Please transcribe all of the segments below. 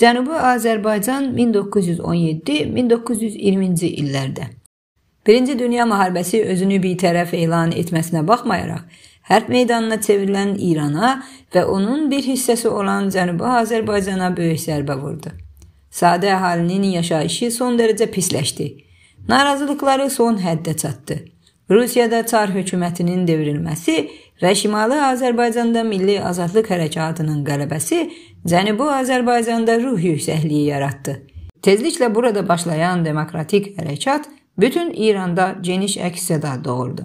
Cənubi Azərbaycan 1917-1920-ci illərdə Birinci Dünya müharibəsi özünü bitərəf elan etməsinə baxmayaraq, hərb meydanına çevrilən İrana və onun bir hissəsi olan Cənubi Azərbaycana böyük zərbə vurdu. Sadə əhalinin yaşayışı son dərəcə pisləşdi. Narazılıqları son həddə çatdı. Rusiyada çar hökumətinin devrilməsi və Şimali Azərbaycanda Milli Azadlıq Hərəkatının qələbəsi Cənubi Azərbaycanda ruh yüksəkliyi yaratdı. Tezliklə burada başlayan demokratik hərəkat bütün İranda geniş əks-səda doğurdu.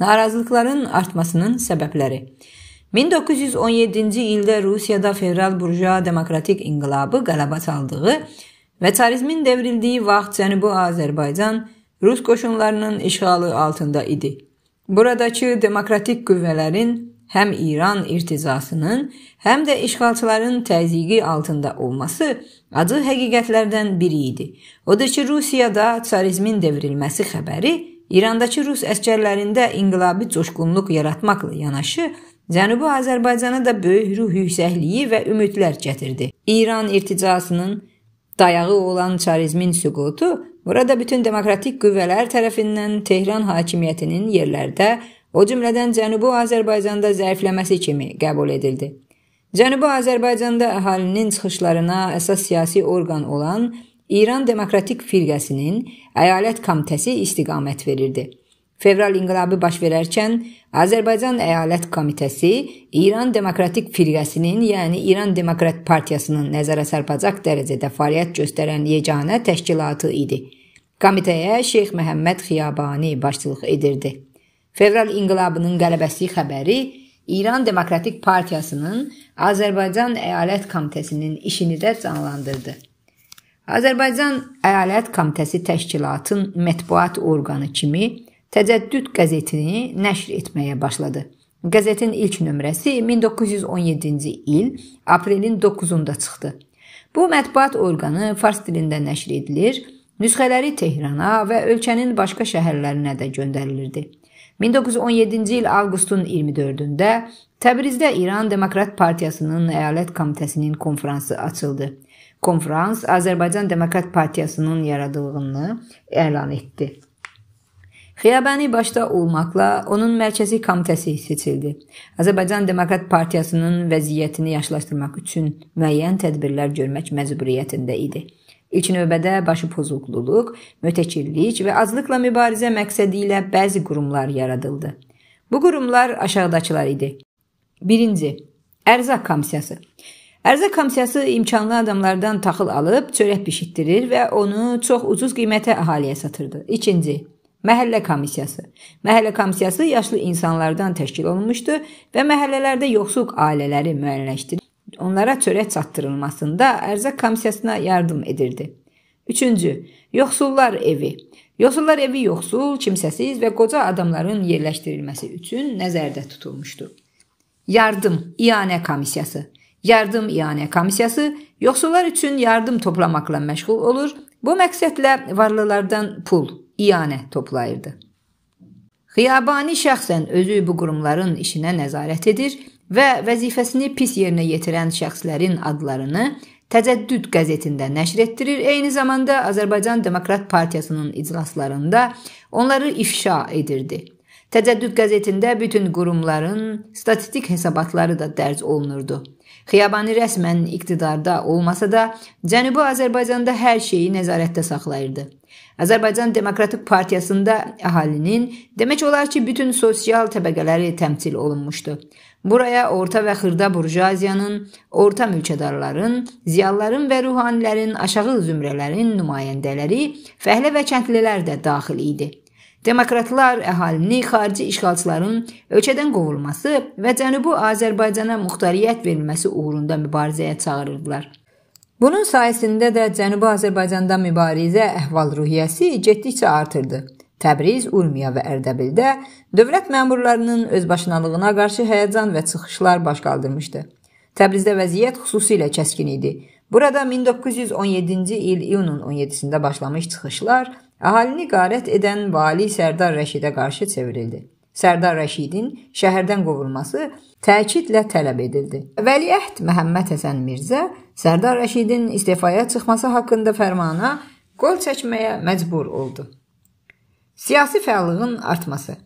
Narazılıqların artmasının səbəbləri 1917-ci ildə Rusiyada federal burjua demokratik inqilabı qələbə çaldığı və çarizmin devrildiyi vaxt Cənubi Azərbaycan Rus qoşunlarının işğalı altında idi. Buradakı demokratik qüvvələrin həm İran irtizasının, həm də işğalçıların təzyiqi altında olması acı həqiqətlərdən biri idi. Odur ki, Rusiyada çarizmin devrilməsi xəbəri İrandakı rus əsgərlərində inqilabi coşqunluq yaratmaqla yanaşı Cənubi Azərbaycana da böyük ruh yüksəkliyi və ümidlər gətirdi. İran irticasının dayağı olan çarizmin süqutu Burada bütün demokratik qüvvələr tərəfindən Tehran hakimiyyətinin yerlərdə, o cümlədən Cənubi Azərbaycanda zəifləməsi kimi qəbul edildi. Cənubi Azərbaycanda əhalinin çıxışlarına əsas siyasi orqan olan İran Demokratik Firqəsinin əyalət komitəsi istiqamət verirdi. Fevral inqilabı baş verərkən Azərbaycan Əyalət Komitəsi İran Demokratik Firqəsinin, yəni İran Demokrat Partiyasının nəzərə çarpacaq dərəcədə fəaliyyət göstərən yeganə təşkilatı idi. Komitəyə Şeyx Məhəmməd Xiyabani başçılıq edirdi. Fevral inqilabının qələbəsi xəbəri İran Demokratik Partiyasının Azərbaycan Əyalət Komitəsinin işini də canlandırdı. Azərbaycan Əyalət Komitəsi təşkilatın mətbuat orqanı kimi Təcəddüd qəzetini nəşr etməyə başladı. Qəzetin ilk nömrəsi 1917-ci il aprelin 9-unda çıxdı. Bu mətbuat orqanı fars dilində nəşr edilir Nüsxələri Tehrana və ölkənin başqa şəhərlərinə də göndərilirdi. 1917-ci il avqustun 24-də Təbrizdə İran Demokrat Partiyasının əyalət komitəsinin konfransı açıldı. Konfrans Azərbaycan Demokrat Partiyasının yaradılığını elan etdi. Xiyabəni başda olmaqla onun mərkəzi komitəsi seçildi. Azərbaycan Demokrat Partiyasının vəziyyətini yaxşılaşdırmaq üçün müəyyən tədbirlər görmək məcburiyyətində idi. İlk növbədə başı pozukluq, mötəkillik və azlıqla mübarizə məqsədi ilə bəzi qurumlar yaradıldı. Bu qurumlar aşağıdakılar idi. 1-ci Ərzaq komissiyası. Ərzaq komissiyası imkanlı adamlardan taxıl alıb çörək bişitdirir və onu çox ucuz qiymətə əhaliyə satırdı. 2-ci Məhəllə komissiyası. Məhəllə komissiyası yaşlı insanlardan təşkil olunmuşdu və məhəllələrdə yoxsul ailələri müəyyənləşdirir onlara çörək çatdırılmasında ərzaq komissiyasına yardım edirdi. 3-cü, yoxsullar evi. Yoxsullar evi yoxsul, kimsəsiz və qoca adamların yerləşdirilməsi üçün nəzərdə tutulmuşdu. Yardım İanə Komissiyası. Yardım İanə Komissiyası yoxsullar üçün yardım toplamaqla məşğul olur. Bu məqsədlə varlılardan pul, ianə toplayırdı. Xiyabani şəxsən özü bu qurumların işinə nəzarət edir və vəzifəsini pis yerinə yetirən şəxslərin adlarını Təcəddüd qəzetində nəşr etdirir. Eyni zamanda Azərbaycan Demokrat Partiyasının iclaslarında onları ifşa edirdi. Təcəddüd qəzetində bütün qurumların statistik hesabatları da dərc olunurdu. Xiyabani rəsmən iqtidarda olmasa da, Cənubi Azərbaycanda hər şeyi nəzarətdə saxlayırdı. Azərbaycan Demokratik Partiyasında əhalinin demək olar ki, bütün sosial təbəqələri təmsil olunmuşdu. Buraya orta və xırda burjuaziyanın, orta mülkədarların, ziyalıların və ruhanilərin, aşağı zümrələrin nümayəndələri, fəhlə və kəndlilər də daxil idi. Demokratlar əhalini xarici işğalçıların ölkədən qovulması və Cənubi Azərbaycana muxtariyyət verilməsi uğrunda mübarizəyə çağırırdılar. Bunun sayəsində də Cənubi Azərbaycanda mübarizə əhval-ruhiyyəsi getdikcə artırdı. Təbriz, Urmiya və Ərdəbildə dövlət məmurlarının özbaşınalığına qarşı həyəcan və çıxışlar baş qaldırmışdı. Təbrizdə vəziyyət xüsusilə kəskin idi. Burada 1917-ci il iyunun 17-sində başlamış çıxışlar əhalini qarət edən vali Sərdar Rəşidə qarşı çevrildi. Sərdar Rəşidin şəhərdən qovulması təkidlə tələb edildi. Vəliəhd Məhəmməd Həsən Mirzə Sərdar Rəşidin istefaya çıxması haqqında fərmana qol çəkməyə məcbur oldu. Siyasi fəallığın artması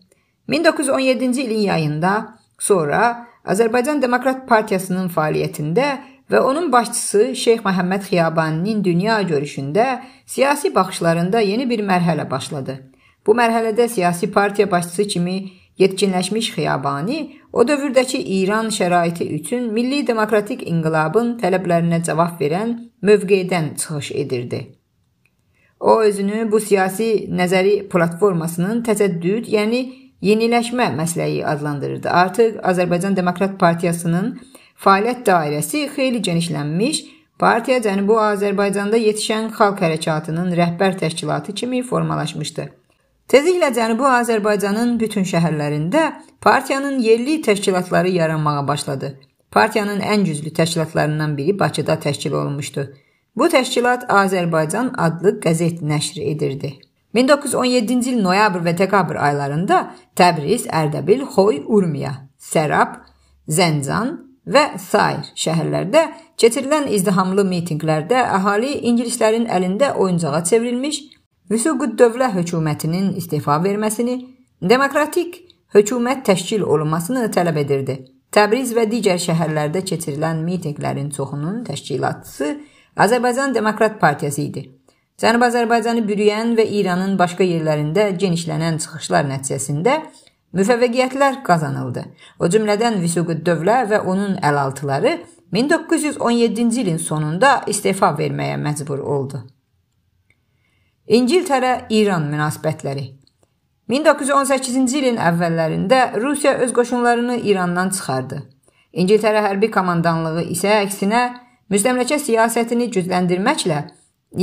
1917-ci ilin yayında sonra Azərbaycan Demokrat Partiyasının fəaliyyətində və onun başçısı Şeyx Məhəmməd Xiyabaninin dünya görüşündə siyasi baxışlarında yeni bir mərhələ başladı. Bu mərhələdə siyasi partiya başçısı kimi Yetkinləşmiş Xiyabani o dövrdəki İran şəraiti üçün milli demokratik inqilabın tələblərinə cavab verən mövqedən çıxış edirdi. O özünü bu siyasi nəzəri platformasının təcəddüd, yəni yeniləşmə məsləyi adlandırırdı. Artıq Azərbaycan Demokrat Partiyasının fəaliyyət dairəsi xeyli genişlənmiş, partiya Cənubi Azərbaycanda yetişən xalq hərəkatının rəhbər təşkilatı kimi formalaşmışdı. Tezliklə Cənubi Azərbaycanın bütün şəhərlərində partiyanın yerli təşkilatları yaranmağa başladı. Partiyanın ən güclü təşkilatlarından biri Bakıda təşkil olunmuşdu. Bu təşkilat Azərbaycan adlı qəzet nəşr edirdi. 1917-ci il noyabr və dekabr aylarında Təbriz, Ərdəbil, Xoy, Urmiya, Sərab, Zəncan və sair şəhərlərdə keçirilən izdihamlı mitinqlərdə əhali ingilislərin əlində oyuncağa çevrilmiş Hüsuqüd-Dövlə hökumətinin istefa verməsini, demokratik hökumət təşkil olunmasını tələb edirdi. Təbriz və digər şəhərlərdə keçirilən mitinqlərin çoxunun təşkilatçısı Azərbaycan Demokrat Partiyası idi. Cənubi Azərbaycanı bürüyən və İranın başqa yerlərində genişlənən çıxışlar nəticəsində müvəffəqiyyətlər qazanıldı. O cümlədən Vüsuqüd-Dövlə və onun əlaltıları 1917-ci ilin sonunda istefa verməyə məcbur oldu. İngiltərə-İran münasibətləri 1918-ci ilin əvvəllərində Rusiya öz qoşunlarını İrandan çıxardı. İngiltərə hərbi komandanlığı isə əksinə müstəmləkə siyasətini gücləndirməklə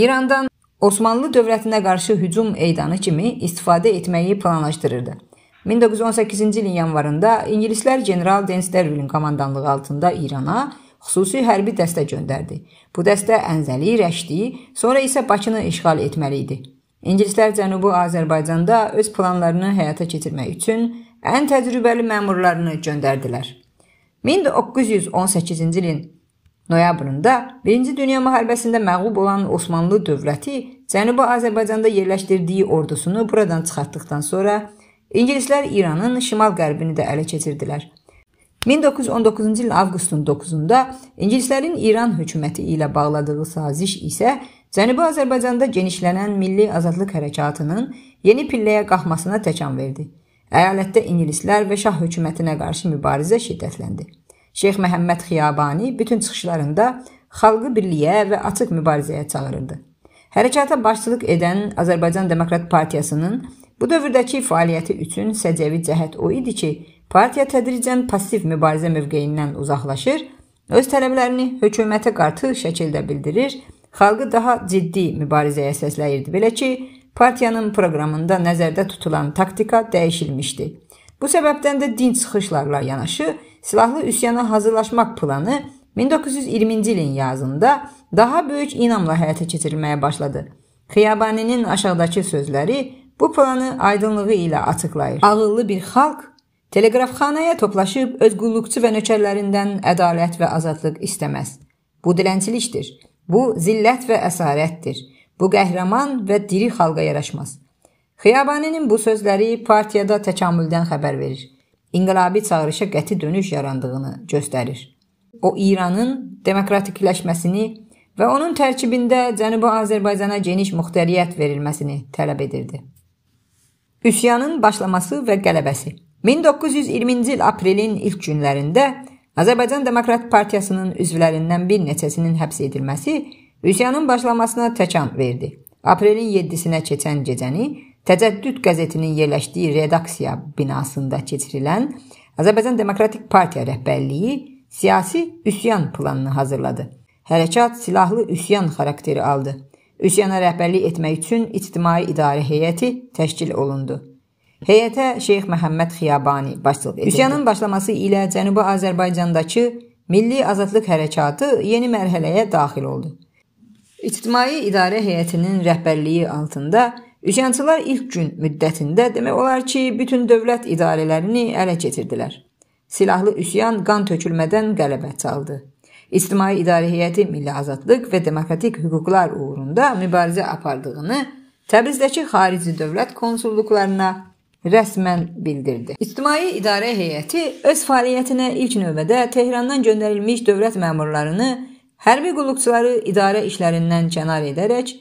İrandan Osmanlı dövlətinə qarşı hücum eydanı kimi istifadə etməyi planlaşdırırdı. 1918-ci ilin yanvarında ingilislər general Denstervilin komandanlığı altında İrana xüsusi hərbi dəstə göndərdi. Bu dəstə Ənzəliyi rəşdiyi, sonra isə Bakını işğal etməli idi. İngilislər Cənubi Azərbaycanda öz planlarını həyata keçirmək üçün ən təcrübəli məmurlarını göndərdilər. 1918-ci ilin noyabrında 1-ci Dünya müharibəsində məğlub olan Osmanlı dövləti Cənubi Azərbaycanda yerləşdirdiyi ordusunu buradan çıxartdıqdan sonra İngilislər İranın şimal-qərbini də ələ keçirdilər. 1919-cu il avqustun 9-da ingilislərin İran hökuməti ilə bağladığı saziş isə Cənubi Azərbaycanda genişlənən milli azadlıq hərəkatının yeni pilləyə qalxmasına təkan verdi. Əyalətdə ingilislər və şah hökumətinə qarşı mübarizə şiddətləndi. Şeyx Məhəmməd Xiyabani bütün çıxışlarında xalqı birliyə və açıq mübarizəyə çağırırdı. Hərəkata başçılıq edən Azərbaycan Demokrat Partiyasının bu dövrdəki fəaliyyəti üçün səciyyəvi cəhət o idi ki, Partiya tədricən passiv mübarizə mövqeyindən uzaqlaşır, öz tələblərini hökumətə qarşı şəkildə bildirir, xalqı daha ciddi mübarizəyə səsləyirdi. Belə ki, partiyanın proqramında nəzərdə tutulan taktika dəyişilmişdi. Bu səbəbdən də dinç çıxışlarla yanaşı silahlı üsyana hazırlaşmaq planı 1920-ci ilin yazında daha böyük inamla həyata keçirilməyə başladı. Xiyabaninin aşağıdakı sözləri bu planı aydınlığı ilə açıqlayır. Ağıllı bir xalq Teleqrafxanaya toplaşıb öz qulluqçu və nökərlərindən ədalət və azadlıq istəməz. Bu dilənçilikdir. Bu zillət və əsarətdir. Bu qəhrəman və diri xalqa yaraşmaz. Xiyabaninin bu sözləri partiyada təkamüldən xəbər verir. İnqilabi çağırışa qəti dönüş yarandığını göstərir. O İranın demokratikləşməsini və onun tərkibində Cənubi Azərbaycana geniş muxtəriyyət verilməsini tələb edirdi. Üsyanın başlaması və qələbəsi 1920-ci il aprelin ilk günlərində Azərbaycan Demokrat Partiyasının üzvlərindən bir neçəsinin həbs edilməsi üsyanın başlamasına təkan verdi. Aprelin 7-sinə keçən gecəni Təcəddüd qəzetinin yerləşdiyi redaksiya binasında keçirilən Azərbaycan Demokratik Partiya rəhbərliyi siyasi üsyan planını hazırladı. Hərəkat silahlı üsyan xarakteri aldı. Üsyana rəhbərlik etmək üçün ictimai idarə heyəti təşkil olundu. Heyətə Şeyx Məhəmməd Xiyabani başçılıq edirdi. Üsyanın başlaması ilə Cənubi Azərbaycandakı Milli Azadlıq Hərəkatı yeni mərhələyə daxil oldu. İctimai İdarə Heyətinin rəhbərliyi altında üsyançılar ilk gün müddətində demək olar ki, bütün dövlət idarələrini ələ keçirdilər. Silahlı üsyan qan tökülmədən qələbə çaldı. İctimai İdarə Heyəti milli azadlıq və demokratik hüquqlar uğrunda mübarizə apardığını Təbrizdəki xarici dövlət konsulluqlarına rəsmən bildirdi. İctimai İdarə Heyəti öz fəaliyyətinə ilk növbədə Tehrandan göndərilmiş dövlət məmurlarını hərbi qulluqçuları idarə işlərindən kənar edərək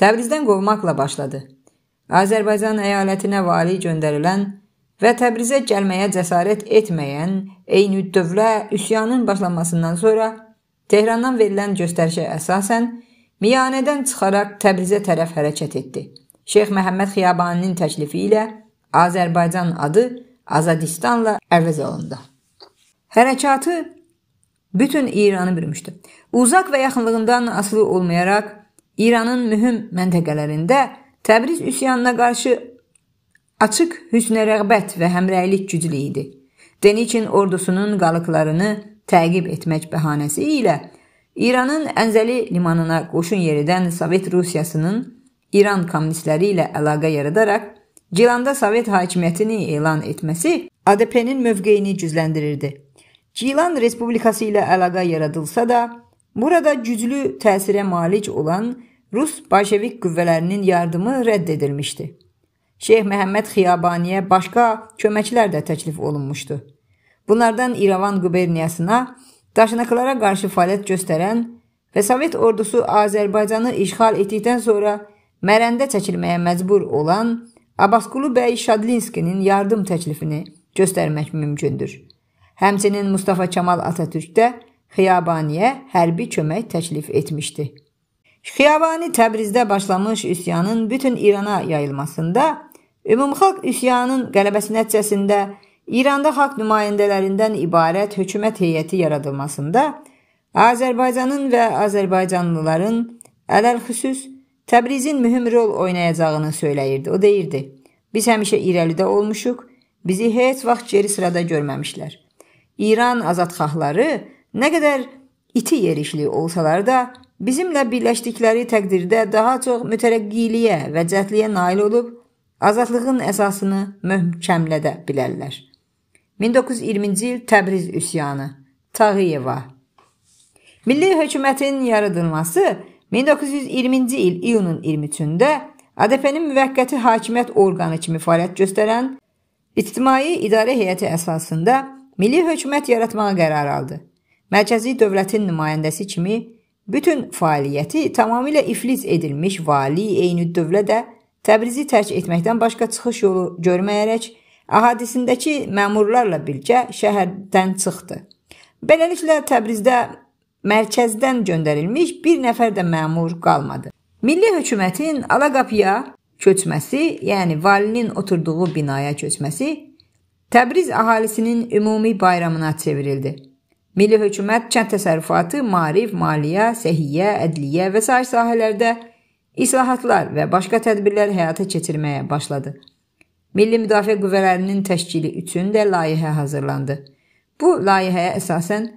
Təbrizdən qovmaqla başladı. Azərbaycan əyalətinə vali göndərilən və Təbrizə gəlməyə cəsarət etməyən Eynüddövlə üsyanın başlanmasından sonra Tehrandan verilən göstərişə əsasən Miyanədən çıxaraq Təbrizə tərəf hərəkət etdi. Şeyx Məhəmməd Xiyabaninin təklifi ilə Azərbaycan adı Azadistanla əvəz olundu. Hərəkatı bütün İranı bürümüşdü. Uzaq və yaxınlığından asılı olmayaraq İranın mühüm məntəqələrində Təbriz üsyanına qarşı açıq hüsnə rəğbət və həmrəylik güclü idi. Deniçin ordusunun qalıqlarını təqib etmək bəhanəsi ilə İranın Ənzəli limanına qoşun yeridən Sovet Rusiyasının İran kommunistləri ilə əlaqə yaradaraq Cilanda Sovet hakimiyyətini elan etməsi ADP-nin mövqeyini gücləndirirdi. Cilan Respublikası ilə əlaqə yaradılsa da, burada güclü təsirə malik olan Rus bolşevik qüvvələrinin yardımı rədd edilmişdi. Şeyx Məhəmməd Xiyabaniyə başqa köməklər də təklif olunmuşdu. Bunlardan İrəvan quberniyasına daşnaqlara qarşı fəaliyyət göstərən və Sovet ordusu Azərbaycanı işğal etdikdən sonra Mərəndə çəkilməyə məcbur olan Abbasqulu bəy Şadlinskinin yardım təklifini göstərmək mümkündür. Həmçinin Mustafa Kamal Atatürk də Xiyabaniyə hərbi kömək təklif etmişdi. Xiyabani Təbrizdə başlamış üsyanın bütün İrana yayılmasında, ümumxalq üsyanın qələbəsi nəticəsində İranda xalq nümayəndələrindən ibarət hökumət heyəti yaradılmasında Azərbaycanın və Azərbaycanlıların ələlxüsus Təbrizin mühüm rol oynayacağını söyləyirdi. O deyirdi: "Biz həmişə irəlidə olmuşuq, bizi heç vaxt geri sırada görməmişlər. İran azadxahları nə qədər iti yerişli olsalar da, bizimlə birləşdikləri təqdirdə daha çox mütərəqqiliyə və cəhdliyə nail olub azadlığın əsasını möhkəmlədə bilərlər." 1920-ci il Təbriz üsyanı Tağıyeva Milli hökumətin yaradılması 1920-ci il iyunun 23-də ADP-nin müvəqqəti hakimiyyət orqanı kimi fəaliyyət göstərən İctimai İdarə Heyəti əsasında milli hökumət yaratmağa qərar aldı. Mərkəzi dövlətin nümayəndəsi kimi bütün fəaliyyəti tamamilə iflis edilmiş vali Eynüddövlə də Təbrizi tərk etməkdən başqa çıxış yolu görməyərək ahadisindəki məmurlarla birgə şəhərdən çıxdı. Beləliklə Təbrizdə mərkəzdən göndərilmiş bir nəfər də məmur qalmadı. Milli hökumətin Alaqapıya köçməsi, yəni valinin oturduğu binaya köçməsi Təbriz əhalisinin ümumi bayramına çevrildi. Milli hökumət kənd təsərrüfatı, maarif, maliyyə, səhiyyə, ədliyyə və sair sahələrdə islahatlar və başqa tədbirlər həyata keçirməyə başladı. Milli Müdafiə Qüvvələrinin təşkili üçün də layihə hazırlandı. Bu layihəyə əsasən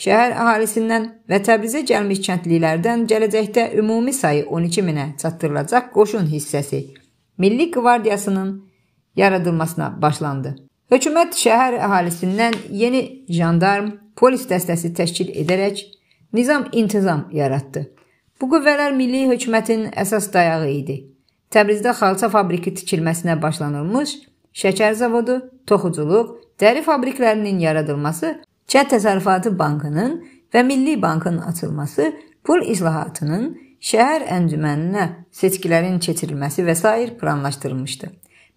Şəhər əhalisindən və Təbrizə gəlmiş kəndlilərdən gələcəkdə ümumi sayı 12 minə çatdırılacaq qoşun hissəsi Milli Qvardiyasının yaradılmasına başlandı. Hökumət şəhər əhalisindən yeni jandarm, polis dəstəsi təşkil edərək nizam-intizam yaratdı. Bu qüvvələr milli hökumətin əsas dayağı idi. Təbrizdə xalça fabriki tikilməsinə başlanılmış, şəkər zavodu, toxuculuq, dəri fabriklərinin yaradılması Kənd Təsərrüfatı Bankının və Milli Bankın açılması pul islahatının şəhər əncüməninə seçkilərin keçirilməsi və sair planlaşdırılmışdı.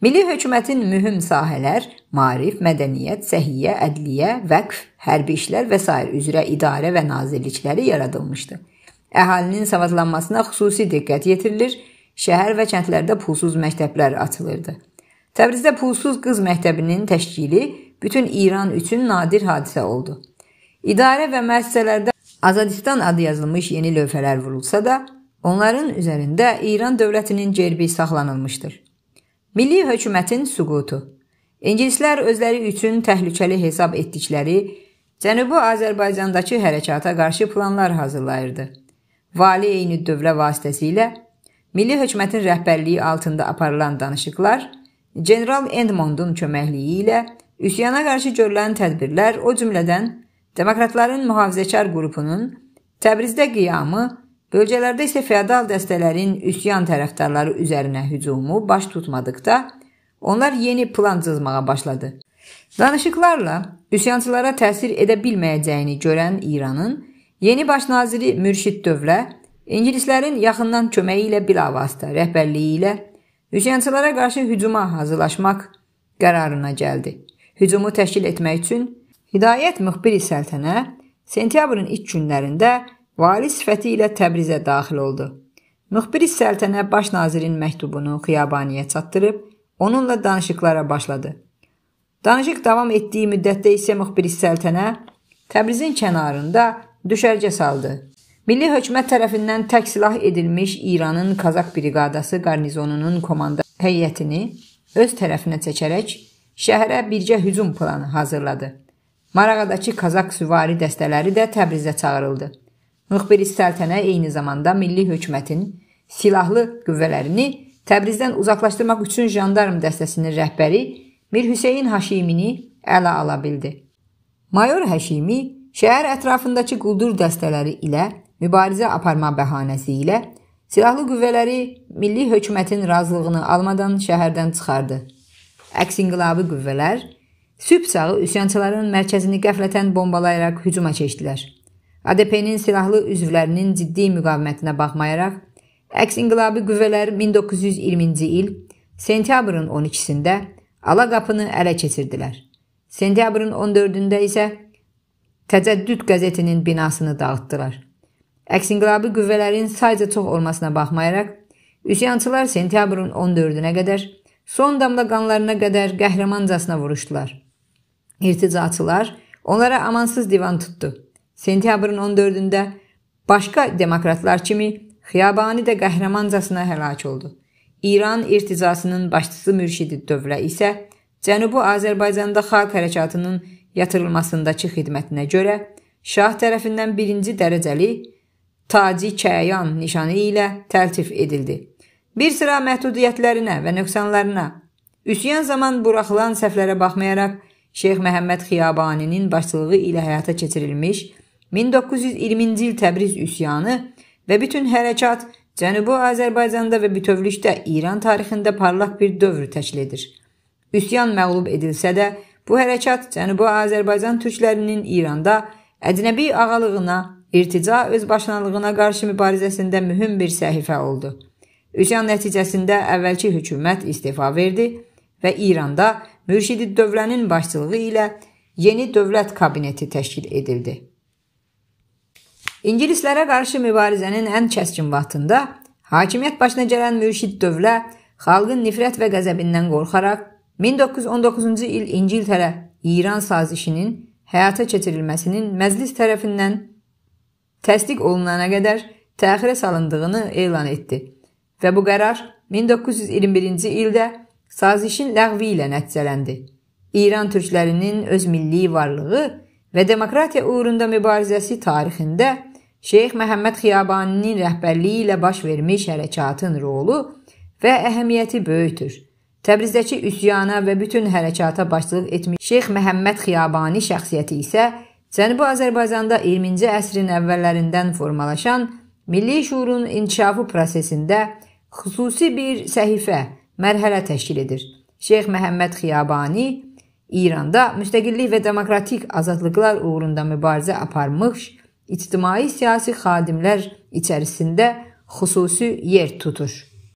Milli hökumətin mühüm sahələr maarif, mədəniyyət, səhiyyə, ədliyyə, vəqf, hərbi işlər və sair üzrə idarə və nazirlikləri yaradılmışdı. Əhalinin savadlanmasına xüsusi diqqət yetirilir, şəhər və kəndlərdə pulsuz məktəblər açılırdı. Təbrizdə pulsuz qız məktəbinin təşkili bütün İran üçün nadir hadisə oldu. İdarə və müəssisələrdə Azadistan adı yazılmış yeni lövhələr vurulsa da, onların üzərində İran dövlətinin gerbi saxlanılmışdır. Milli hökumətin süqutu İngilislər özləri üçün təhlükəli hesab etdikləri Cənubi Azərbaycandakı hərəkata qarşı planlar hazırlayırdı. Vali eyni dövlə vasitəsilə Milli hökumətin rəhbərliyi altında aparılan danışıqlar General Edmondun köməkliyi ilə üsyana qarşı görülən tədbirlər, o cümlədən demokratların mühafizəkar qrupunun Təbrizdə qiyamı, bölgələrdə isə feodal dəstələrin üsyan tərəfdarları üzərinə hücumu baş tutmadıqda, onlar yeni plan cızmağa başladı. Danışıqlarla üsyançılara təsir edə bilməyəcəyini görən İranın yeni baş naziri Mürşid Dövlə İngilislərin yaxından köməyi ilə bilavasitə rəhbərliyi ilə üsyançılara qarşı hücuma hazırlaşmaq qərarına gəldi hücumu təşkil etmək üçün Hidayət müxbir səltənə sentyabrın ilk günlərində vali sifəti ilə Təbrizə daxil oldu. Müxbir səltənə baş nazirin məktubunu Xiyabaniyə çatdırıb onunla danışıqlara başladı. Danışıq davam etdiyi müddətdə isə müxbir səltənə Təbrizin kənarında düşərgə saldı. Milli hökumət tərəfindən tək silah edilmiş İranın Kazak briqadası qarnizonunun komanda heyətini öz tərəfinə çəkərək şəhərə bircə hücum planı hazırladı. Marağadakı Kazak süvari dəstələri də Təbrizə çağırıldı. Müxbir Səltənə eyni zamanda milli hökumətin silahlı qüvvələrini Təbrizdən uzaqlaşdırmaq üçün jandarm dəstəsinin rəhbəri Mir Hüseyn Haşimini ələ ala bildi. Mayor Həşimi şəhər ətrafındakı quldur dəstələri ilə mübarizə aparma bəhanəsi ilə silahlı qüvvələri milli hökumətin razılığını almadan şəhərdən çıxardı. Əks inqilabi qüvvələr sübh sağı üsyançıların mərkəzini qəflətən bombalayaraq hücuma keçdilər. ADP-nin silahlı üzvlərinin ciddi müqavimətinə baxmayaraq, əks inqilabi qüvvələr 1920-ci il sentyabrın 12-sində Alaqapını ələ keçirdilər. Sentyabrın 14-də isə Təcəddüd qəzetinin binasını dağıtdılar. Əks inqilabi qüvvələrin sayca çox olmasına baxmayaraq, üsyançılar sentyabrın 14-ünə qədər Son damla qanlarına qədər qəhrəmancasına vuruşdular. İrticaçılar onlara amansız divan tutdu. Sentyabrın 14-də başqa demokratlar kimi Xiyabani də qəhrəmancasına həlak oldu. İran irtizasının başçısı Mürşidi Dövlə isə Cənubi Azərbaycanda xalq hərəkatının yatırılmasındakı xidmətinə görə şah tərəfindən birinci dərəcəli Taci Kəyan nişanı ilə təltif edildi bir sıra məhdudiyyətlərinə və nöqsanlarına, üsyan zaman buraxılan səhvlərə baxmayaraq Şeyx Məhəmməd Xiyabaninin başçılığı ilə həyata keçirilmiş 1920-ci il Təbriz üsyanı və bütün hərəkat Cənubi Azərbaycanda və bütövlükdə İran tarixində parlaq bir dövr təşkil edir. Üsyan məğlub edilsə də, bu hərəkat Cənubi Azərbaycan türklərinin İranda əcnəbi ağalığına, irtica özbaşınalığına qarşı mübarizəsində mühüm bir səhifə oldu. Üsyan nəticəsində əvvəlki hökumət istefa verdi və İranda Mürşidi Dövlənin başçılığı ilə yeni dövlət kabineti təşkil edildi. İngilislərə qarşı mübarizənin ən kəskin vaxtında hakimiyyət başına gələn Mürşid Dövlə xalqın nifrət və qəzəbindən qorxaraq 1919-cu il İngiltərə İran sazişinin həyata keçirilməsinin məclis tərəfindən təsdiq olunana qədər təxirə salındığını elan etdi və bu qərar 1921-ci ildə sazişin ləğvi ilə nəticələndi. İran türklərinin öz milli varlığı və demokratiya uğrunda mübarizəsi tarixində Şeyx Məhəmməd Xiyabaninin rəhbərliyi ilə baş vermiş hərəkatın rolu və əhəmiyyəti böyükdür. Təbrizdəki üsyana və bütün hərəkata başçılıq etmiş Şeyx Məhəmməd Xiyabani şəxsiyyəti isə Cənubi Azərbaycanda 20-ci əsrin əvvəllərindən formalaşan milli şuurun inkişafı prosesində xüsusi bir səhifə, mərhələ təşkil edir. Şeyx Məhəmməd Xiyabani İranda müstəqillik və demokratik azadlıqlar uğrunda mübarizə aparmış ictimai siyasi xadimlər içərisində xüsusi yer tutur.